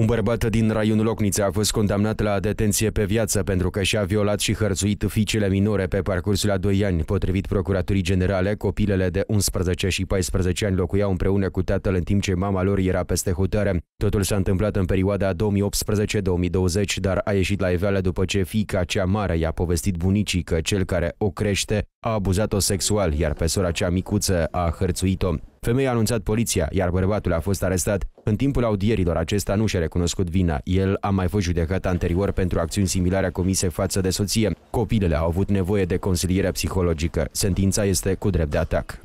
Un bărbat din raionul Locnița a fost condamnat la detenție pe viață pentru că și-a violat și hărțuit fiicele minore pe parcursul a 2 ani. Potrivit Procuraturii Generale, copilele de 11 și 14 ani locuiau împreună cu tatăl în timp ce mama lor era peste hotare. Totul s-a întâmplat în perioada 2018-2020, dar a ieșit la iveală după ce fiica cea mare i-a povestit bunicii că cel care o crește a abuzat-o sexual, iar pe sora cea micuță a hărțuit-o. Femeia a anunțat poliția, iar bărbatul a fost arestat. În timpul audierilor, acesta nu și-a recunoscut vina. El a mai fost judecat anterior pentru acțiuni similare comise față de soție. Copilele au avut nevoie de consiliere psihologică. Sentința este cu drept de atac.